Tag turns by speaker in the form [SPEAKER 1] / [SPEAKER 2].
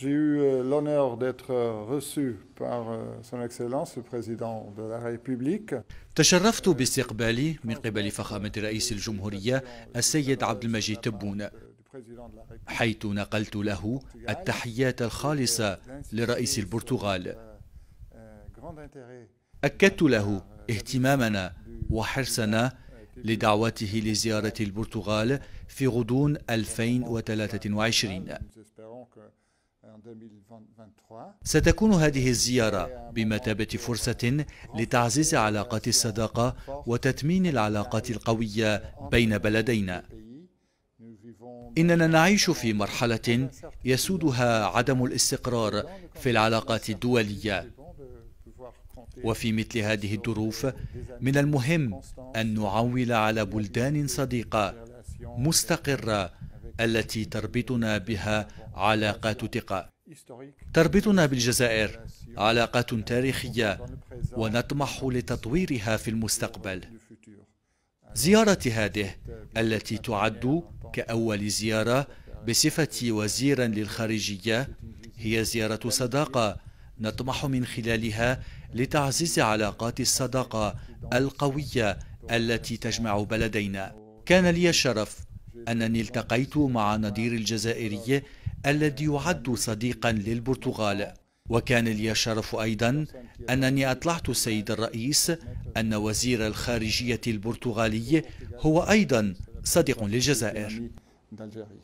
[SPEAKER 1] J'ai eu euh, l'honneur d'être euh, reçu par euh, son excellence le président de la République. تشرفت باستقبالي من قبل فخامة رئيس الجمهورية السيد عبد المجيد تبون حيث نقلت له التحيات الخالصة لرئيس البرتغال أكدت له اهتمامنا وحرصنا لدعوته لزيارة البرتغال في غضون 2023 ستكون هذه الزيارة بمثابة فرصة لتعزيز علاقات الصداقة وتثمين العلاقات القوية بين بلدينا. إننا نعيش في مرحلة يسودها عدم الاستقرار في العلاقات الدولية. وفي مثل هذه الظروف من المهم أن نعول على بلدان صديقة مستقرة التي تربطنا بها علاقات ثقة تربطنا بالجزائر علاقات تاريخية ونطمح لتطويرها في المستقبل زيارتي هذه التي تعد كأول زيارة بصفتي وزيرا للخارجية هي زيارة صداقة نطمح من خلالها لتعزيز علاقات الصداقة القوية التي تجمع بلدينا كان لي الشرف أنني التقيت مع نظير الجزائري الذي يعد صديقا للبرتغال وكان لي الشرف أيضا أنني أطلعت السيد الرئيس أن وزير الخارجية البرتغالي هو أيضا صديق للجزائر